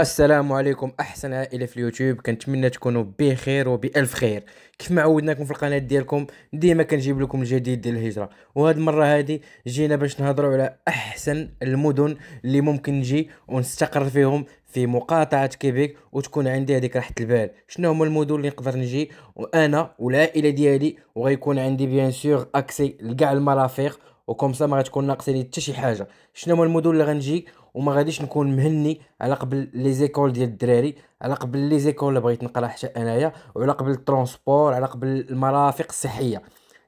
السلام عليكم احسن عائله في اليوتيوب كنتمنى تكونوا بخير وبالف خير كيف ما عودناكم في القناه ديالكم ديما كنجيب لكم الجديد ديال الهجره وهاد المره هادي جينا باش نهضروا على احسن المدن اللي ممكن نجي ونستقر فيهم في مقاطعه كيبيك وتكون عندي هذيك راحه البال شنو هما المدن اللي نقدر نجي وانا والعائله ديالي وغيكون عندي بيان سور اكسي لكاع المرافق وكم سا ما غتكون ناقصني حتى شي حاجه شنو هما المدن اللي غنجي وما غاديش نكون مهني على قبل لي زيكول ديال الدراري على قبل لي زيكول اللي بغيت نقرا حتى انايا وعلى قبل الترونسبور على قبل المرافق الصحيه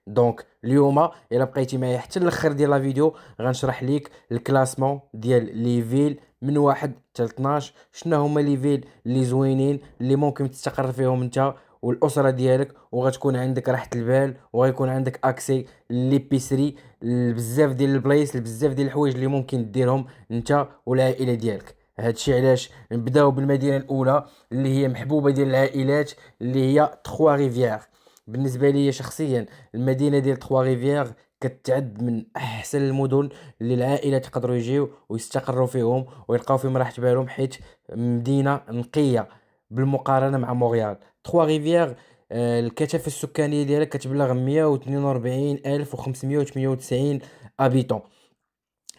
دونك اليوم الا بقيتي معايا حتى الاخر ديال لا فيديو غنشرح ليك الكلاسمون ديال لي فيل من واحد حتى 12 شنو هما لي فيل اللي زوينين اللي ممكن تستقر فيهم انت والاسره ديالك وغتكون عندك راحه البال وغيكون عندك اكسي ليبيسري بزاف ديال البلايص بزاف ديال الحوايج اللي ممكن ديرهم انت والعائله ديالك هادشي علاش نبداو بالمدينه الاولى اللي هي محبوبه ديال العائلات اللي هي تخوا ريفيير بالنسبه لي شخصيا المدينه ديال تخوا ريفيير كتعد من احسن المدن اللي العائله تقدروا يجيو ويستقروا فيهم ويلقاو فيهم راحه بالهم حيت مدينه نقيه بالمقارنه مع مونريال تخوا ريفيير آه، الكثافه السكانيه ديالها كتبلغ 142598 ابيتون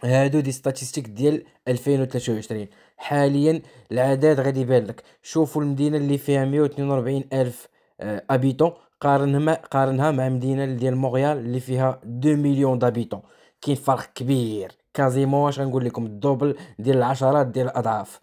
هادو دي ستاتستيك ديال 2023 حاليا العدد غادي يبان لك شوفوا المدينه اللي فيها 142 الف آه، ابيتون قارنها قارنها مع مدينه ديال مونريال اللي فيها 2 مليون دابيتون كاين فرق كبير كازيمون واش غنقول لكم الدوبل ديال العشرات ديال الاضعاف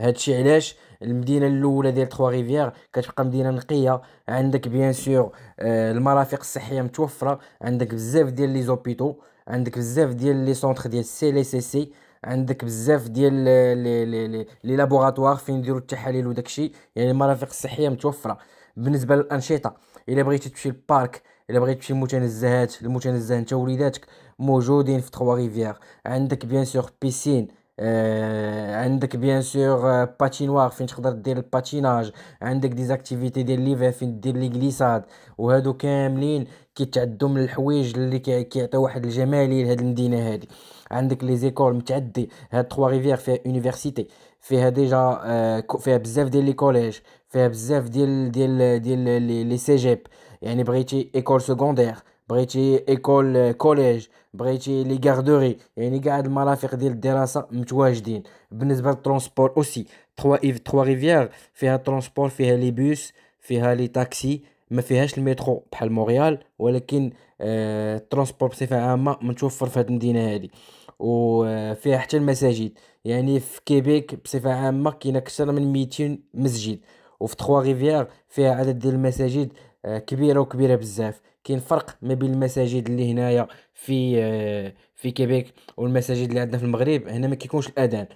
هادشي علاش المدينه الاولى ديال تخوا ريفيير كتبقى مدينه نقيه عندك بيان سور آه، المرافق الصحيه متوفره عندك بزاف ديال لي زوبيتو عندك بزاف ديال لي سونتر ديال سي لي سي سي عندك بزاف ديال لي لي لي لابوغاتوار فين نديرو التحاليل وداكشي يعني المرافق الصحيه متوفره بالنسبه للانشطه الا بغيتي تمشي للبارك الا بغيتي تمشي للمتنزهات المتنزه انت وليداتك موجودين في تخوا ريفيير عندك بيان سور بيسين آه عندك بيان سور باتينوار فين تقدر دير الباتيناج عندك دي زاكتيفيتي ديال ليفا فين دير لي غليساد وهادو كاملين كيتعدوا من الحوايج اللي كيعطيو واحد الجماليه لهاد المدينه هادي عندك لي زيكول متعدي هاد تخوا ريفير فيها يونيفرسيتي فيها ديجا آه euh, فيها بزاف ديال لي كوليج فيها بزاف ديال ديال ديال لي سيجيب يعني بغيتي ايكول سكوندير بغيتي ايكول كوليج بغيتي لي غاردوري يعني كاع هاد المرافق ديال الدراسه متواجدين بالنسبه للترونسبور اوسي تخوا ايف تخوا ريفيير فيها الترونسبور فيها لي بوس فيها لي تاكسي ما فيهاش المترو بحال مونريال ولكن آه الترونسبور بصفه عامه متوفر في هاد المدينه هادي وفيها آه، حتى المساجد يعني في كيبيك بصفه عامه كاين اكثر من 200 مسجد وفي تخوا ريفيير فيها عدد ديال المساجد آه، كبيره وكبيره بزاف كاين فرق ما بين المساجد اللي هنايا في آه، في كيبيك والمساجد اللي عندنا في المغرب هنا ما كيكونش الاذان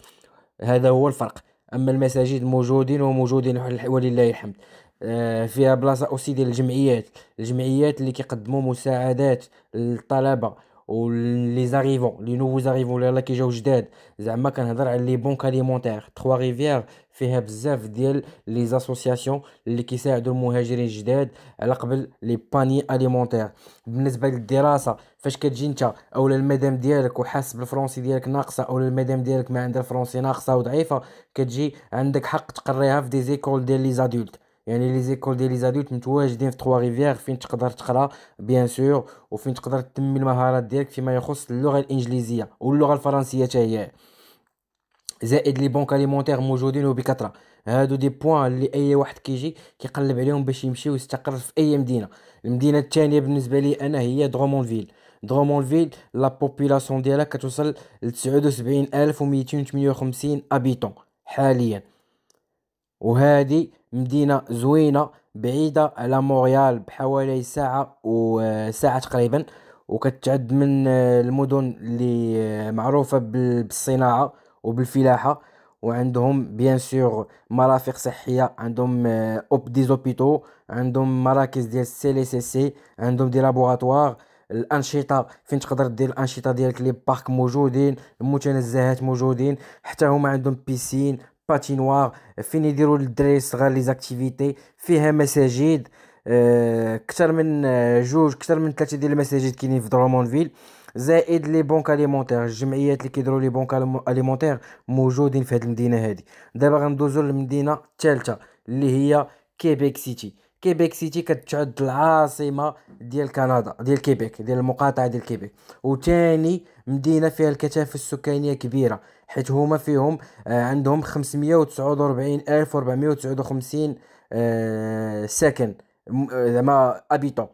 هذا هو الفرق اما المساجد موجودين وموجودين ولله الحمد آه، فيها بلاصه اوسي ديال الجمعيات الجمعيات اللي كيقدموا مساعدات للطلبه واللي زاريفون لي نوفو زاريفون اللي كيجاو جداد زعما كنهضر على لي بونك اليمونتير تخوا ريفيير فيها بزاف ديال لي زاسوسياسيون اللي كيساعدوا المهاجرين الجداد على قبل لي باني اليمونتير بالنسبه للدراسه فاش كتجي انت اولا المدام ديالك وحاس بالفرونسي ديالك ناقصه اولا المدام ديالك ما عندها الفرونسي ناقصه وضعيفه كتجي عندك حق تقريها في دي زيكول ديال لي زادولت يعني لي زيكول ديال لي زادوت متواجدين في تخوا ريفيير فين تقدر تقرا بيان سور وفين تقدر تنمي المهارات ديالك فيما يخص اللغه الانجليزيه واللغه الفرنسيه حتى هي زائد لي بونك اليمونتير موجودين وبكثره هادو دي بوان اللي اي واحد كيجي كيقلب عليهم باش يمشي ويستقر في اي مدينه المدينه الثانيه بالنسبه لي انا هي درومونفيل درومونفيل لا بوبولاسيون ديالها كتوصل ل 79258 ابيتون حاليا وهذه مدينه زوينه بعيده على مونريال بحوالي ساعه وساعه تقريبا وكتعد من المدن اللي معروفه بالصناعه وبالفلاحه وعندهم بيان سور مرافق صحيه عندهم اوب دي زوبيتو عندهم مراكز ديال سي لي سي سي عندهم دي لابوغاتوار الانشطه فين تقدر دير الانشطه ديالك لي بارك موجودين المتنزهات موجودين حتى هما عندهم بيسين باتينوار فين يديروا الدراري الصغار لي زاكتيفيتي فيها مساجد اكثر من جوج اكثر من ثلاثه ديال المساجد كاينين في درومونفيل زائد لي بونك اليمونتير الجمعيات اللي كيديروا لي بونك اليمونتير موجودين في هذه المدينه هذه دابا غندوزو للمدينه الثالثه اللي هي كيبيك سيتي كيبيك سيتي كتعد العاصمه ديال كندا ديال كيبيك ديال المقاطعه ديال كيبيك وثاني مدينه فيها الكثافه السكانيه كبيره حيت هما فيهم آه، عندهم 549459 آه، ساكن آه، زعما ابيتون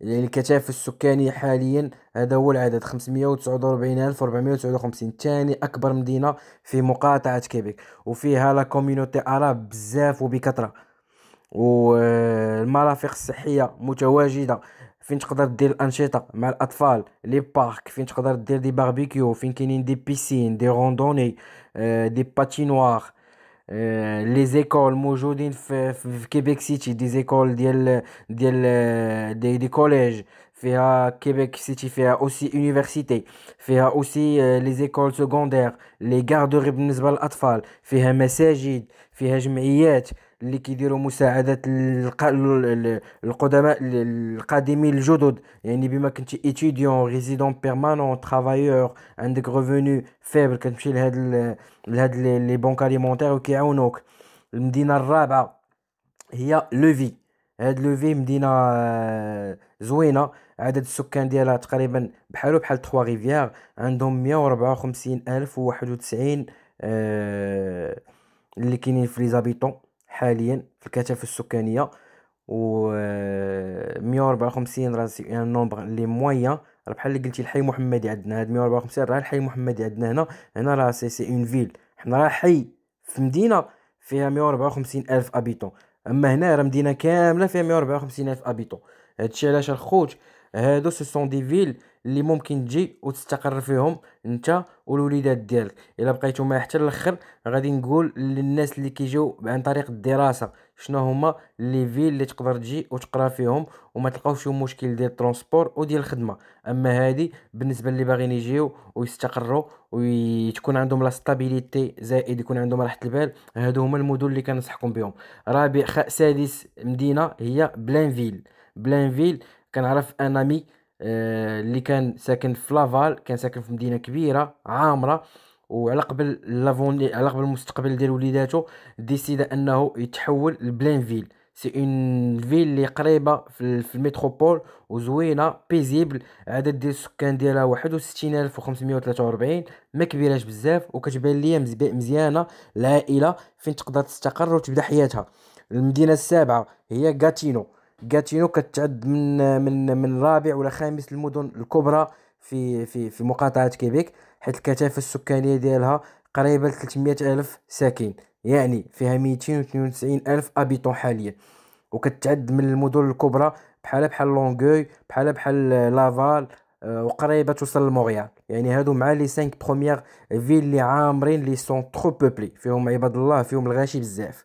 يعني الكثافة السكانية حاليا هذا هو العدد 549459 ثاني أكبر مدينة في مقاطعة كيبيك وفيها لا كوميونيتي عرب بزاف وبكثرة والمرافق الصحية متواجدة des les parcs, des barbecues, des piscines, des randonnées, des patinoires, les écoles. Aujourd'hui, Québec City des écoles, des collèges, Québec City, aussi universités, aussi les écoles secondaires, les garderies de adoublées, les messagers, un message اللي كيديروا مساعدات القدماء القادمين الجدد يعني بما كنتي ايتيديون ريزيدون بيرمانون ترافايور عندك ريفوني فيبل كتمشي لهاد لهاد لي بونك اليمونتير وكيعاونوك المدينه الرابعه هي لوفي هاد لوفي مدينه آه، زوينه عدد السكان ديالها تقريبا بحالو بحال تخوا ريفيير عندهم ألف و تسعين آه، اللي كاينين في لي حاليا في الكثافه السكانيه و 154 راه سي يعني ان نومبر لي مويان راه بحال اللي قلتي الحي محمدي عندنا هاد 154 راه الحي محمدي عندنا هنا هنا راه سي سي اون فيل حنا راه حي في مدينه فيها 154 الف ابيتون اما هنا راه مدينه كامله فيها 154 الف ابيتون هادشي علاش الخوت هادو سو سون دي فيل اللي ممكن تجي وتستقر فيهم انت والوليدات ديالك الا بقيتو معايا حتى الاخر غادي نقول للناس اللي كيجيو عن طريق الدراسه شنو هما لي فيل اللي تقدر تجي وتقرا فيهم وما تلقاوش مشكل ديال الترونسبور وديال الخدمه اما هادي بالنسبه اللي باغيين يجيو ويستقروا وتكون عندهم لا ستابيليتي زائد يكون عندهم راحه البال هادو هما المدن اللي كنصحكم بهم رابع سادس مدينه هي بلانفيل بلانفيل كنعرف انامي آه، اللي كان ساكن في لافال كان ساكن في مدينه كبيره عامره وعلى قبل لافون على قبل المستقبل ديال وليداتو ديسيدا انه يتحول فيل سي اون فيل اللي قريبه في الميتروبول وزوينه بيزيبل عدد ديال السكان ديالها 61543 ما كبيراش بزاف وكتبان ليا مزيانه العائله فين تقدر تستقر وتبدا حياتها المدينه السابعه هي غاتينو كاتينو كتعد من من من رابع ولا خامس المدن الكبرى في في في مقاطعه كيبيك حيت الكثافه السكانيه ديالها قريبه 300 الف ساكن يعني فيها 292 الف ابيطون حاليا وكتعد من المدن الكبرى بحال بحال لونغوي بحال بحال لافال آه، وقريبه توصل لمونريال يعني هادو مع لي 5 بروميير فيل اللي عامرين لي سون ترو بوبلي فيهم عباد الله فيهم الغاشي بزاف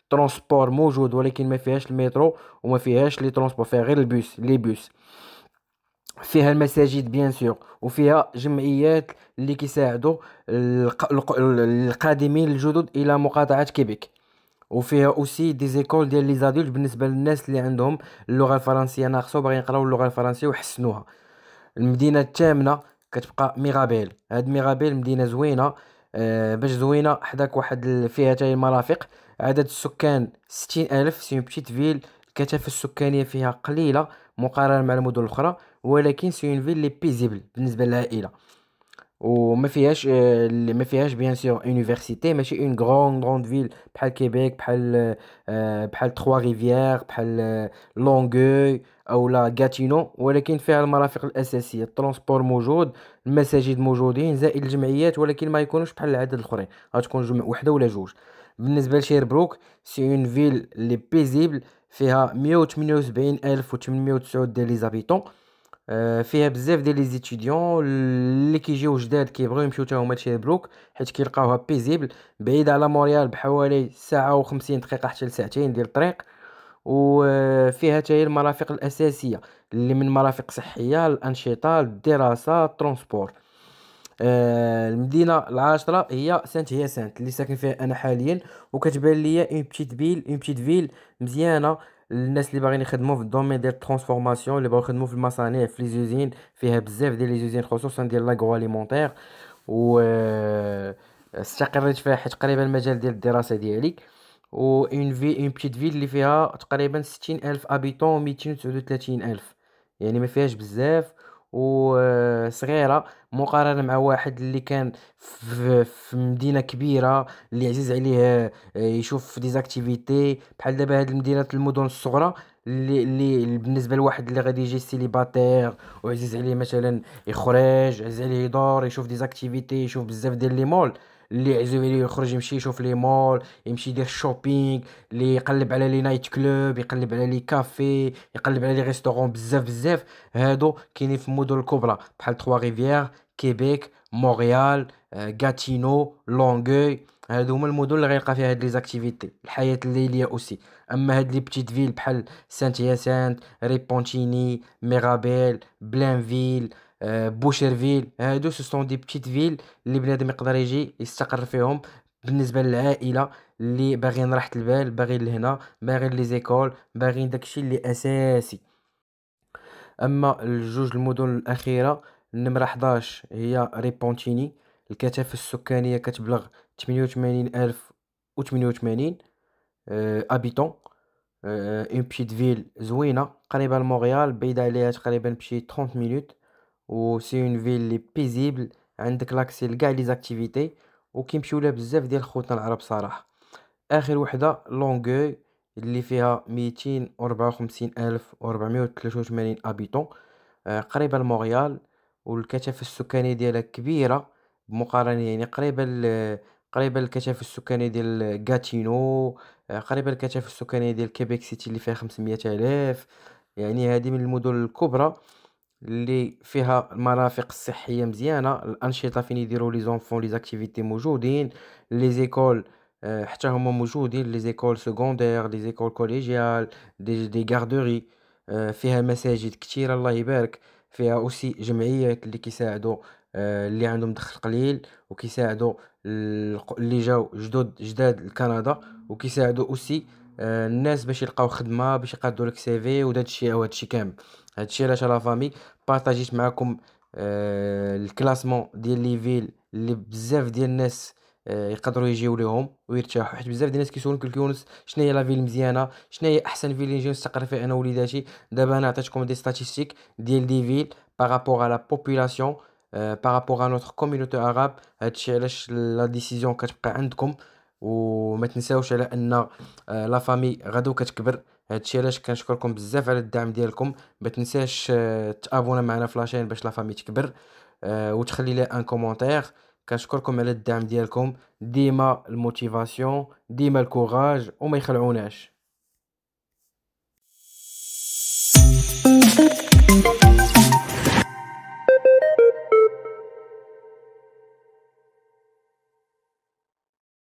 ترونسبور موجود ولكن ما فيهاش المترو وما فيهاش لي ترونسبور فيها غير البوس لي بوس فيها المساجد بيان سور وفيها جمعيات اللي كيساعدوا القادمين الجدد الى مقاطعه كيبيك وفيها اوسي دي زيكول ديال لي زادولت بالنسبه للناس اللي عندهم اللغه الفرنسيه ناقصه وباغيين يقراو اللغه الفرنسيه ويحسنوها المدينه الثامنه كتبقى ميغابيل هاد ميغابيل مدينه زوينه آه باش زوينه حداك واحد فيها تاي المرافق عدد السكان ألف سي اون بتيت فيل الكثافة السكانية فيها قليلة مقارنة مع المدن الأخرى ولكن سي اون فيل لي بيزيبل بالنسبة للعائلة وما فيهاش ما فيهاش بيان سور يونيفرسيتي ماشي اون غروند غروند فيل بحال كيبيك بحال آه، بحال تخوا ريفيير بحال آه، لونغوي او لا غاتينو ولكن فيها المرافق الاساسيه الترونسبور موجود المساجد موجودين زائد الجمعيات ولكن ما يكونوش بحال العدد الاخرين غتكون جمع وحده ولا جوج بالنسبه لشيربروك سي اون فيل لي بيزيبل فيها 178809 الف و ديال لي زابيتون آه، فيها بزاف ديال لي زيتيديون اللي كيجيو جداد كيبغيو يمشيو حتى هما لشيربروك حيت كيلقاوها بيزيبل بعيده على مونريال بحوالي ساعه و50 دقيقه حتى لساعتين ديال الطريق وفيها آه، حتى المرافق الاساسيه اللي من مرافق صحيه الانشطه الدراسه الترونسبور آه، المدينه العاشره هي سانت هي سانت اللي ساكن فيها انا حاليا وكتبان ليا اون بتيت فيل اون بتيت فيل مزيانه للناس اللي باغيين يخدموا في الدومين ديال الترانسفورماسيون اللي باغيو يخدموا في المصانع في لي زوزين فيها بزاف ديال لي زوزين خصوصا ديال لاغرو اليمونتير و آه، استقريت فيها حيت تقريبا المجال ديال الدراسه ديالي و اون في اون بتيت فيل اللي فيها تقريبا ستين الف ابيتون ميتين وتسعود الف يعني ما فيهاش بزاف وصغيره مقارنه مع واحد اللي كان في مدينه كبيره اللي عزيز عليه آه، يشوف ديزاكتيفيتي بحال دابا هاد المدينه المدن الصغرى اللي اللي بالنسبه لواحد اللي غادي يجي سيليباتير وعزيز عليه مثلا يخرج عزيز عليه يدور يشوف ديزاكتيفيتي يشوف بزاف ديال لي مول اللي يعزو عليه يخرج يمشي يشوف لي مول يمشي يدير شوبينغ اللي يقلب على لي نايت كلوب يقلب على لي كافي يقلب على لي ريستورون بزاف بزاف هادو كاينين في المدن الكبرى بحال تخوا ريفيير كيبيك مونريال غاتينو لونغوي هادو هما المدن اللي غيلقى فيها هاد لي زاكتيفيتي الحياه الليليه اوسي اما هاد لي بتيت فيل بحال سانت ياسانت ريبونتيني ميرابيل بلانفيل آه، بوشيرفيل هادو سو سون دي بتيت فيل اللي بنادم يقدر يجي يستقر فيهم بالنسبه للعائله اللي باغيين راحه البال باغيين لهنا باغيين لي زيكول باغيين داكشي اللي اساسي اما الجوج المدن الاخيره النمره 11 هي ريبونتيني الكثافه السكانيه كتبلغ 88088 ابيتون اون بيت فيل زوينه قريبه لمونريال بعيده عليها تقريبا بشي 30 مينوت و سي اون فيل لي بيزيبل عندك لاكسي لكاع لي زاكتيفيتي كيمشيو لها بزاف ديال خوتنا العرب صراحه اخر وحده لونغوي اللي فيها ميتين و ربعة و خمسين الف و و ربعمية تلاتة و تمانين ابيتون آه، قريبه لمونريال الكثافة السكانيه ديالها كبيره بمقارنه يعني قريبه قريبه للكثافه السكانيه ديال غاتينو آه، قريبه للكثافه السكانيه ديال كيبيك سيتي اللي فيها خمسمية الف يعني هذه من المدن الكبرى اللي فيها المرافق الصحيه مزيانه الانشطه فين يديروا لي زونفون لي زاكتيفيتي موجودين لي زيكول آه، حتى هما موجودين لي زيكول سكوندير لي زيكول كوليجيال دي دي غاردوري آه، فيها مساجد كثيره الله يبارك فيها اوسي جمعيات اللي كيساعدوا آه، اللي عندهم دخل قليل وكيساعدوا اللي جاو جدد جداد لكندا وكيساعدوا اوسي الناس باش يلقاو خدمه باش يقادوا لك سيفي وداك الشيء وهذا الشيء كامل هادشي علاش لا فامي بارطاجيت معكم آه الكلاسمون ديال لي فيل اللي بزاف ديال الناس آه يقدروا يجيو ليهم ويرتاحوا حيت بزاف ديال الناس كيسولون كل كيونس شنو هي لا فيل مزيانه شنو هي احسن فيل نجي نستقر فيها انا وليداتي دابا انا عطيتكم دي ستاتيستيك ديال دي فيل بارابور على بوبولاسيون بارابور على نوتر كوميونيتي عرب هادشي علاش لا ديسيزيون كتبقى عندكم وما تنساوش على ان آه، لا فامي غدو كتكبر هادشي علاش كنشكركم بزاف على الدعم ديالكم ما تنساش آه، تابونا معنا في لاشين باش لا فامي تكبر آه، وتخلي لي ان كومونتير كنشكركم على الدعم ديالكم ديما الموتيفاسيون ديما الكوراج وما يخلعوناش